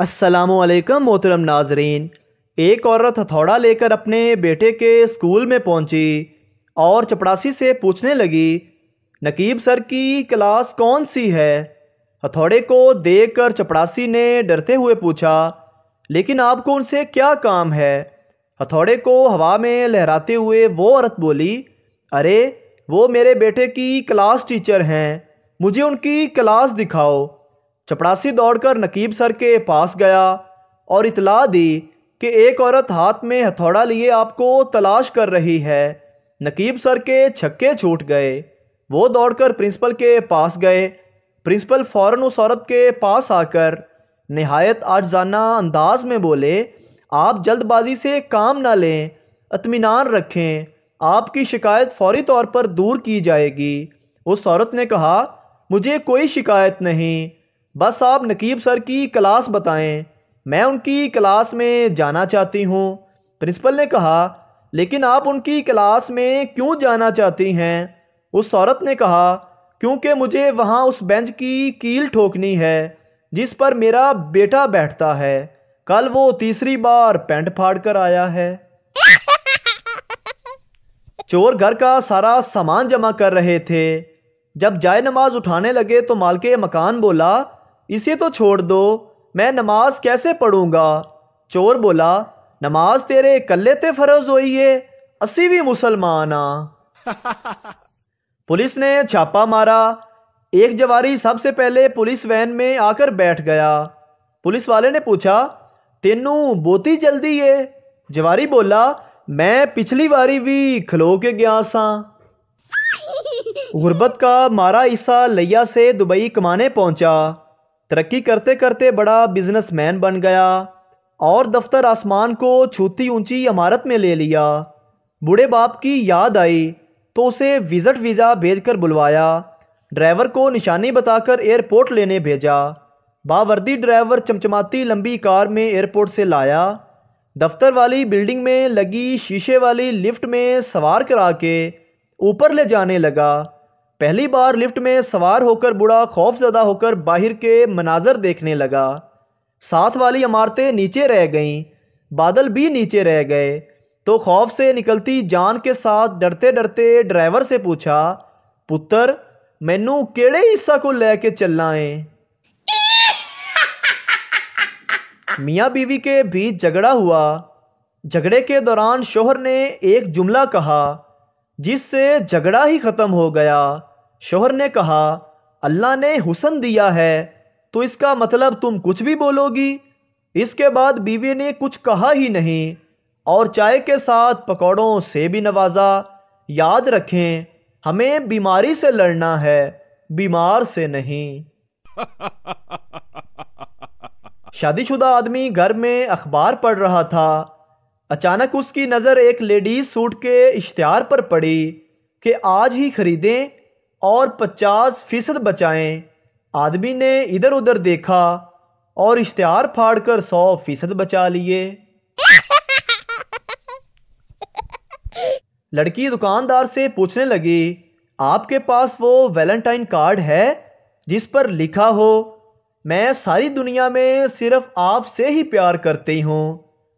असलकम मोहतरम नाजरीन एक औरत हथौड़ा लेकर अपने बेटे के स्कूल में पहुंची और चपड़ासी से पूछने लगी नकीब सर की क्लास कौन सी है हथौड़े को देखकर चपड़ासी ने डरते हुए पूछा लेकिन आपको उनसे क्या काम है हथौड़े को हवा में लहराते हुए वो औरत बोली अरे वो मेरे बेटे की क्लास टीचर हैं मुझे उनकी क्लास दिखाओ चपड़ासी दौड़कर नकीब सर के पास गया और इतला दी कि एक औरत हाथ में हथौड़ा लिए आपको तलाश कर रही है नकीब सर के छक्के छूट गए वो दौड़कर प्रिंसिपल के पास गए प्रिंसिपल फ़ौरन उस औरत के पास आकर नहायत आजाना अंदाज में बोले आप जल्दबाजी से काम ना लें अतमीनान रखें आपकी शिकायत फौरी तौर पर दूर की जाएगी उस औरत ने कहा मुझे कोई शिकायत नहीं बस आप नकीब सर की क्लास बताएं मैं उनकी क्लास में जाना चाहती हूँ प्रिंसिपल ने कहा लेकिन आप उनकी क्लास में क्यों जाना चाहती हैं उस औरत ने कहा क्योंकि मुझे वहाँ उस बेंच की कील ठोकनी है जिस पर मेरा बेटा बैठता है कल वो तीसरी बार पेंट फाड़ कर आया है चोर घर का सारा सामान जमा कर रहे थे जब जाय नमाज उठाने लगे तो मालके मकान बोला इसे तो छोड़ दो मैं नमाज कैसे पढ़ूंगा चोर बोला नमाज तेरे कल्ले ते फर्ज होई है असी भी मुसलमान हाँ पुलिस ने छापा मारा एक जवारी सबसे पहले पुलिस वैन में आकर बैठ गया पुलिस वाले ने पूछा तेनू बोती जल्दी है जवारी बोला मैं पिछली बारी भी खलो के गया सा का मारा ईसा लिया से दुबई कमाने पहुंचा तरक्की करते करते बड़ा बिजनेसमैन बन गया और दफ्तर आसमान को छूती ऊंची इमारत में ले लिया बूढ़े बाप की याद आई तो उसे विज़िट वीज़ा भेजकर बुलवाया ड्राइवर को निशानी बताकर एयरपोर्ट लेने भेजा बावर्दी ड्राइवर चमचमाती लंबी कार में एयरपोर्ट से लाया दफ्तर वाली बिल्डिंग में लगी शीशे वाली लिफ्ट में सवार करा के ऊपर ले जाने लगा पहली बार लिफ्ट में सवार होकर बूढ़ा खौफजदा होकर बाहर के मनाजर देखने लगा साथ वाली इमारतें नीचे रह गईं बादल भी नीचे रह गए तो खौफ से निकलती जान के साथ डरते डरते ड्राइवर से पूछा पुत्र मैनू केड़े हिस्सा को लेके चलना है मियाँ बीवी के बीच झगड़ा हुआ झगड़े के दौरान शोहर ने एक जुमला कहा जिससे झगड़ा ही खत्म हो गया शोहर ने कहा अल्लाह ने हुसन दिया है तो इसका मतलब तुम कुछ भी बोलोगी इसके बाद बीवी ने कुछ कहा ही नहीं और चाय के साथ पकौड़ों से भी नवाजा याद रखें हमें बीमारी से लड़ना है बीमार से नहीं शादीशुदा आदमी घर में अखबार पढ़ रहा था अचानक उसकी नज़र एक लेडीज सूट के इश्तहार पर पड़ी कि आज ही खरीदें और पचास फीसद बचाए आदमी ने इधर उधर देखा और इश्तहार कर सौ फीसद बचा लिए लड़की दुकानदार से पूछने लगी आपके पास वो वैलेंटाइन कार्ड है जिस पर लिखा हो मैं सारी दुनिया में सिर्फ आपसे ही प्यार करती हूँ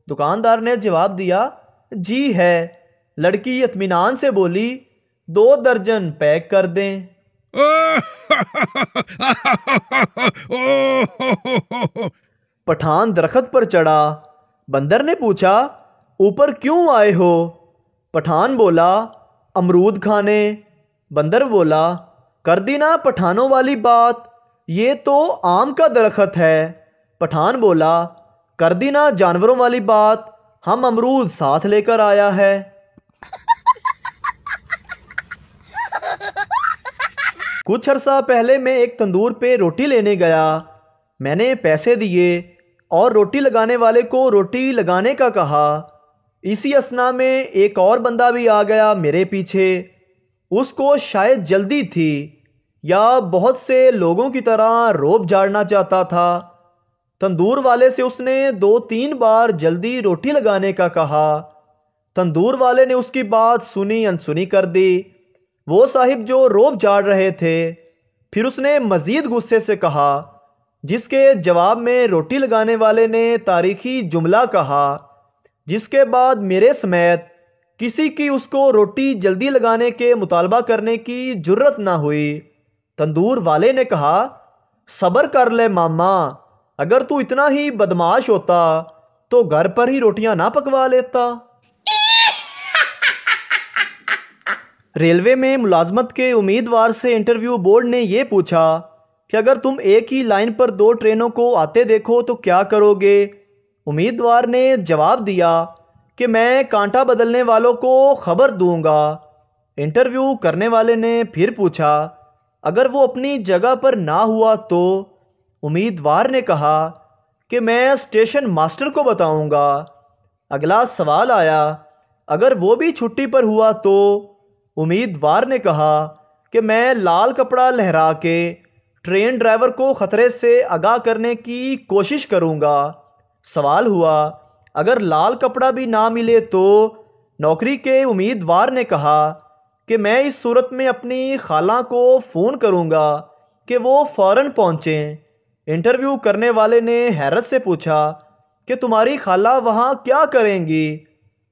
दुकानदार ने जवाब दिया जी है लड़की इतमान से बोली दो दर्जन पैक कर दें पठान दरखत पर चढ़ा बंदर ने पूछा ऊपर क्यों आए हो पठान बोला अमरूद खाने बंदर बोला कर दी ना पठानों वाली बात ये तो आम का दरखत है पठान बोला कर दी ना जानवरों वाली बात हम अमरूद साथ लेकर आया है कुछ अरसा पहले मैं एक तंदूर पे रोटी लेने गया मैंने पैसे दिए और रोटी लगाने वाले को रोटी लगाने का कहा इसी असना में एक और बंदा भी आ गया मेरे पीछे उसको शायद जल्दी थी या बहुत से लोगों की तरह रोब झाड़ना चाहता था तंदूर वाले से उसने दो तीन बार जल्दी रोटी लगाने का कहा तंदूर वाले ने उसकी बात सुनी अनसुनी कर दी वो साहिब जो रोब झाड़ रहे थे फिर उसने मज़ीद गुस्से से कहा जिसके जवाब में रोटी लगाने वाले ने तारीखी जुमला कहा जिसके बाद मेरे समेत किसी की उसको रोटी जल्दी लगाने के मुतालबा करने की ज़रूरत ना हुई तंदूर वाले ने कहा सब्र कर ले मामा अगर तू इतना ही बदमाश होता तो घर पर ही रोटियां ना पकवा लेता रेलवे में मुलाजमत के उम्मीदवार से इंटरव्यू बोर्ड ने ये पूछा कि अगर तुम एक ही लाइन पर दो ट्रेनों को आते देखो तो क्या करोगे उम्मीदवार ने जवाब दिया कि मैं कांटा बदलने वालों को खबर दूंगा इंटरव्यू करने वाले ने फिर पूछा अगर वो अपनी जगह पर ना हुआ तो उम्मीदवार ने कहा कि मैं स्टेशन मास्टर को बताऊंगा अगला सवाल आया अगर वो भी छुट्टी पर हुआ तो उम्मीदवार ने कहा कि मैं लाल कपड़ा लहरा के ट्रेन ड्राइवर को ख़तरे से आगाह करने की कोशिश करूँगा सवाल हुआ अगर लाल कपड़ा भी ना मिले तो नौकरी के उम्मीदवार ने कहा कि मैं इस सूरत में अपनी खाला को फ़ोन करूँगा कि वो फ़ौरन पहुँचें इंटरव्यू करने वाले ने हैरत से पूछा कि तुम्हारी खाला वहाँ क्या करेंगी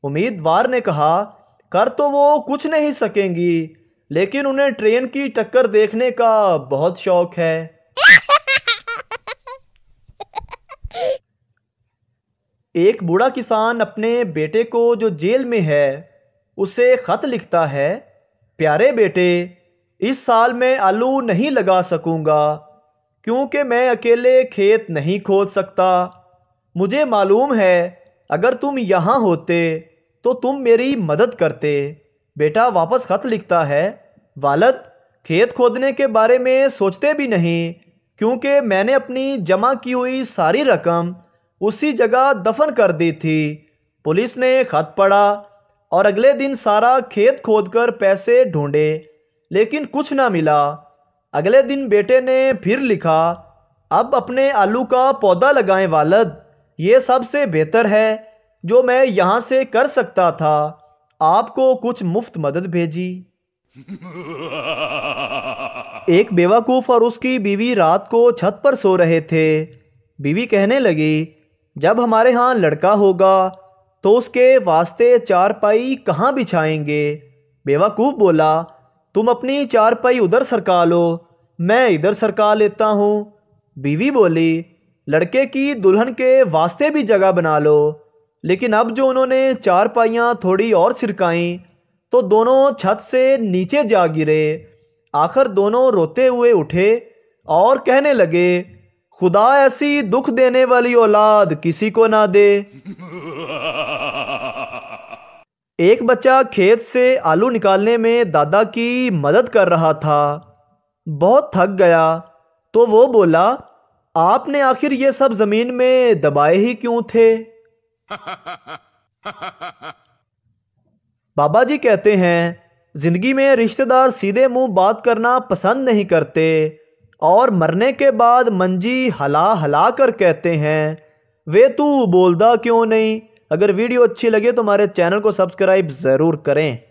उम्मीदवार ने कहा कर तो वो कुछ नहीं सकेंगी लेकिन उन्हें ट्रेन की टक्कर देखने का बहुत शौक है एक बूढ़ा किसान अपने बेटे को जो जेल में है उसे खत लिखता है प्यारे बेटे इस साल मैं आलू नहीं लगा सकूंगा क्योंकि मैं अकेले खेत नहीं खोद सकता मुझे मालूम है अगर तुम यहाँ होते तो तुम मेरी मदद करते बेटा वापस ख़त लिखता है वालद खेत खोदने के बारे में सोचते भी नहीं क्योंकि मैंने अपनी जमा की हुई सारी रकम उसी जगह दफन कर दी थी पुलिस ने खत पढ़ा और अगले दिन सारा खेत खोदकर पैसे ढूंढे लेकिन कुछ ना मिला अगले दिन बेटे ने फिर लिखा अब अपने आलू का पौधा लगाएं वालद ये सबसे बेहतर है जो मैं यहां से कर सकता था आपको कुछ मुफ्त मदद भेजी एक बेवकूफ और उसकी बीवी रात को छत पर सो रहे थे बीवी कहने लगी जब हमारे यहाँ लड़का होगा तो उसके वास्ते चारपाई कहाँ बिछाएंगे बेवकूफ़ बोला तुम अपनी चारपाई उधर सरका लो मैं इधर सरका लेता हूँ बीवी बोली लड़के की दुल्हन के वास्ते भी जगह बना लो लेकिन अब जो उन्होंने चार पाइयाँ थोड़ी और छिड़काईं तो दोनों छत से नीचे जा गिरे आखिर दोनों रोते हुए उठे और कहने लगे खुदा ऐसी दुख देने वाली औलाद किसी को ना दे एक बच्चा खेत से आलू निकालने में दादा की मदद कर रहा था बहुत थक गया तो वो बोला आपने आखिर ये सब ज़मीन में दबाए ही क्यों थे बाबा जी कहते हैं जिंदगी में रिश्तेदार सीधे मुंह बात करना पसंद नहीं करते और मरने के बाद मंजी हला हला कर कहते हैं वे तू बोलदा क्यों नहीं अगर वीडियो अच्छी लगे तो हमारे चैनल को सब्सक्राइब ज़रूर करें